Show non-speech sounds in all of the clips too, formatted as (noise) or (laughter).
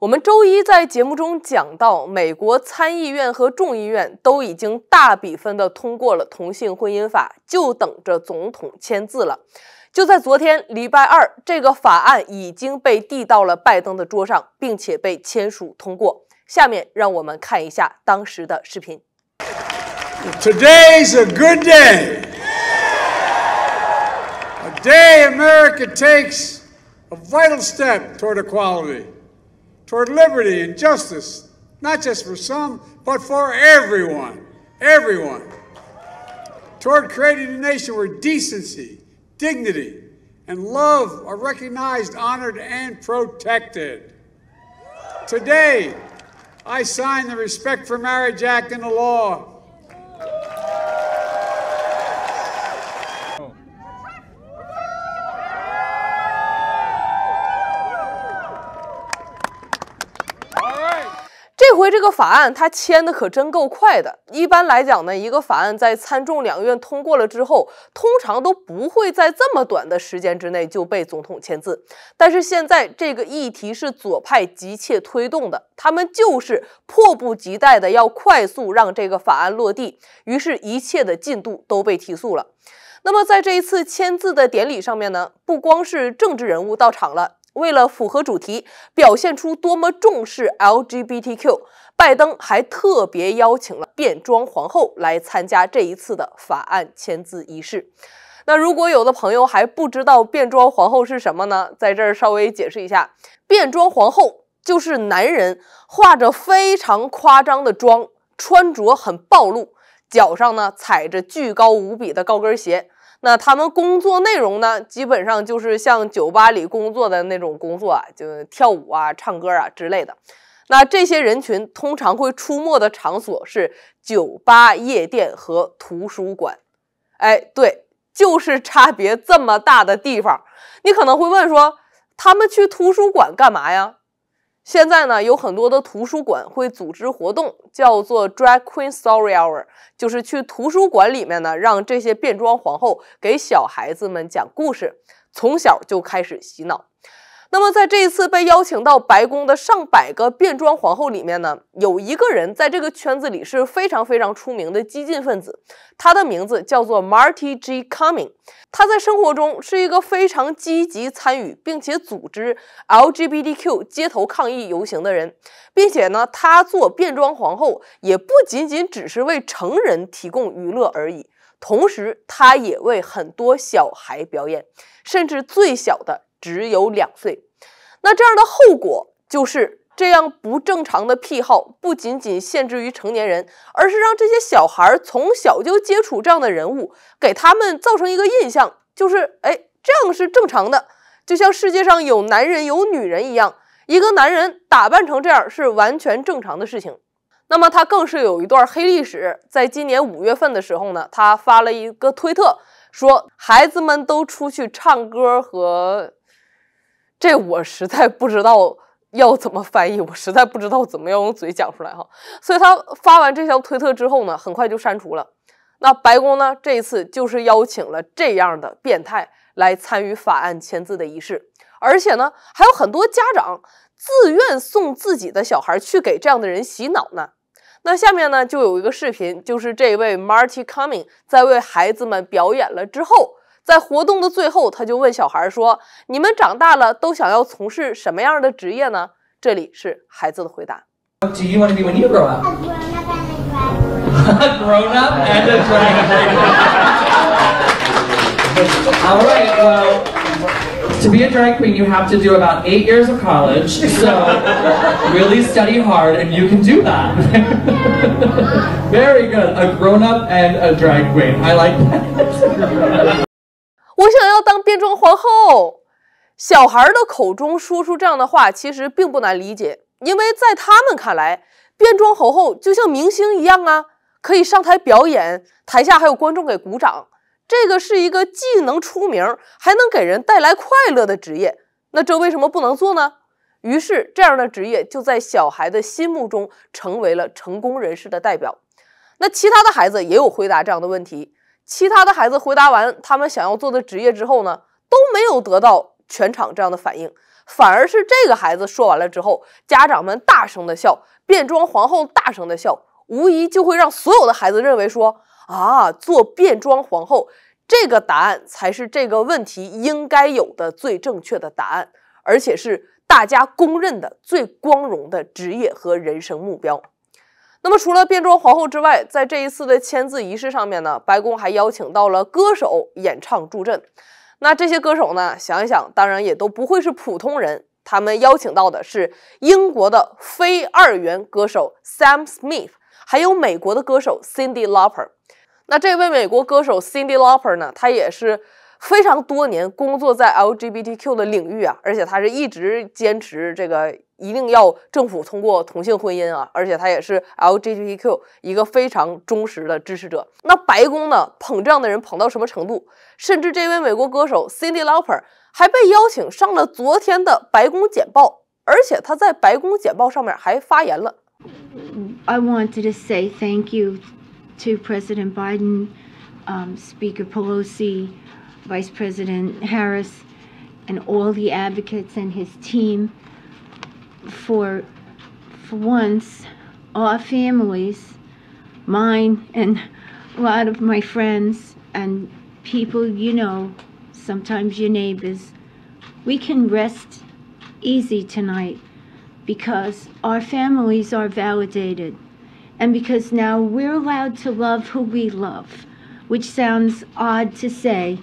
我们周一在节目中讲到，美国参议院和众议院都已经大比分的通过了同性婚姻法，就等着总统签字了。就在昨天，礼拜二，这个法案已经被递到了拜登的桌上，并且被签署通过。下面让我们看一下当时的视频。Today's a good day, a day America takes a vital step toward equality. toward liberty and justice, not just for some, but for everyone, everyone. Toward creating a nation where decency, dignity, and love are recognized, honored, and protected. Today, I sign the Respect for Marriage Act into law 这个法案他签的可真够快的。一般来讲呢，一个法案在参众两院通过了之后，通常都不会在这么短的时间之内就被总统签字。但是现在这个议题是左派急切推动的，他们就是迫不及待的要快速让这个法案落地，于是，一切的进度都被提速了。那么，在这一次签字的典礼上面呢，不光是政治人物到场了。为了符合主题，表现出多么重视 LGBTQ，拜登还特别邀请了变装皇后来参加这一次的法案签字仪式。那如果有的朋友还不知道变装皇后是什么呢，在这儿稍微解释一下，变装皇后就是男人画着非常夸张的妆，穿着很暴露，脚上呢踩着巨高无比的高跟鞋。那他们工作内容呢？基本上就是像酒吧里工作的那种工作，啊，就跳舞啊、唱歌啊之类的。那这些人群通常会出没的场所是酒吧、夜店和图书馆。哎，对，就是差别这么大的地方。你可能会问说，他们去图书馆干嘛呀？现在呢，有很多的图书馆会组织活动，叫做 Drag Queen Story Hour，就是去图书馆里面呢，让这些变装皇后给小孩子们讲故事，从小就开始洗脑。那么，在这一次被邀请到白宫的上百个变装皇后里面呢，有一个人在这个圈子里是非常非常出名的激进分子，他的名字叫做 Marty G. Coming。他在生活中是一个非常积极参与并且组织 LGBTQ 街头抗议游行的人，并且呢，他做变装皇后也不仅仅只是为成人提供娱乐而已，同时他也为很多小孩表演，甚至最小的。只有两岁，那这样的后果就是，这样不正常的癖好不仅仅限制于成年人，而是让这些小孩儿从小就接触这样的人物，给他们造成一个印象，就是哎，这样是正常的，就像世界上有男人有女人一样，一个男人打扮成这样是完全正常的事情。那么他更是有一段黑历史，在今年五月份的时候呢，他发了一个推特，说孩子们都出去唱歌和。这我实在不知道要怎么翻译，我实在不知道怎么要用嘴讲出来哈。所以他发完这条推特之后呢，很快就删除了。那白宫呢，这一次就是邀请了这样的变态来参与法案签字的仪式，而且呢，还有很多家长自愿送自己的小孩去给这样的人洗脑呢。那下面呢，就有一个视频，就是这位 Marty Cumming 在为孩子们表演了之后。在活动的最后，他就问小孩说：“你们长大了都想要从事什么样的职业呢？”这里是孩子的回答。Do and driver. and you to you grow grown grown want when A a a All right, be up? well, To be a drag queen, you have to do about eight years of college, so really study hard, and you can do that. Very good, a grown up and a drag queen. I like that. 我想要当变装皇后。小孩的口中说出这样的话，其实并不难理解，因为在他们看来，变装皇后就像明星一样啊，可以上台表演，台下还有观众给鼓掌。这个是一个既能出名，还能给人带来快乐的职业，那这为什么不能做呢？于是，这样的职业就在小孩的心目中成为了成功人士的代表。那其他的孩子也有回答这样的问题。其他的孩子回答完他们想要做的职业之后呢，都没有得到全场这样的反应，反而是这个孩子说完了之后，家长们大声的笑，变装皇后大声的笑，无疑就会让所有的孩子认为说啊，做变装皇后这个答案才是这个问题应该有的最正确的答案，而且是大家公认的最光荣的职业和人生目标。那么，除了变装皇后之外，在这一次的签字仪式上面呢，白宫还邀请到了歌手演唱助阵。那这些歌手呢，想一想，当然也都不会是普通人。他们邀请到的是英国的非二元歌手 Sam Smith，还有美国的歌手 Cindy Lauper。那这位美国歌手 Cindy Lauper 呢，他也是非常多年工作在 LGBTQ 的领域啊，而且他是一直坚持这个。一定要政府通过同性婚姻啊！而且他也是 LGBTQ 一个非常忠实的支持者。那白宫呢，捧这样的人捧到什么程度？甚至这位美国歌手 Cindy Lauper 还被邀请上了昨天的白宫简报，而且他在白宫简报上面还发言了。I wanted to say thank you to President Biden, um Speaker Pelosi, Vice President Harris, and all the advocates and his team. for, for once, our families, mine and a lot of my friends and people you know, sometimes your neighbors, we can rest easy tonight because our families are validated and because now we're allowed to love who we love, which sounds odd to say,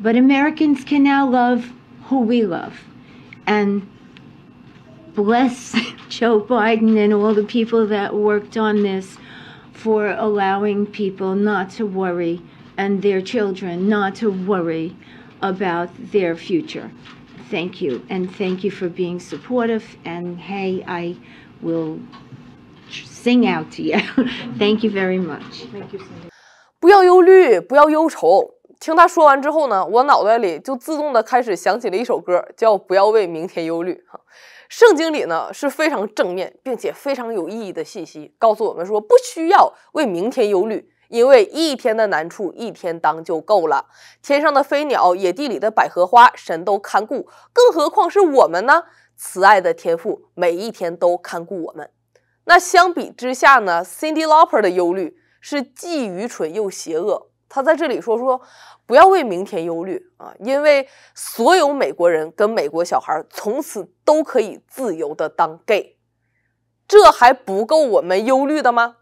but Americans can now love who we love. And bless (laughs) Joe Biden and all the people that worked on this for allowing people not to worry and their children not to worry about their future. Thank you. And thank you for being supportive. And hey, I will sing out to you. (laughs) thank you very much. Thank you, 圣经里呢是非常正面，并且非常有意义的信息，告诉我们说不需要为明天忧虑，因为一天的难处一天当就够了。天上的飞鸟，野地里的百合花，神都看顾，更何况是我们呢？慈爱的天父每一天都看顾我们。那相比之下呢，Cindy Looper 的忧虑是既愚蠢又邪恶。他在这里说说，不要为明天忧虑啊，因为所有美国人跟美国小孩从此都可以自由的当 gay，这还不够我们忧虑的吗？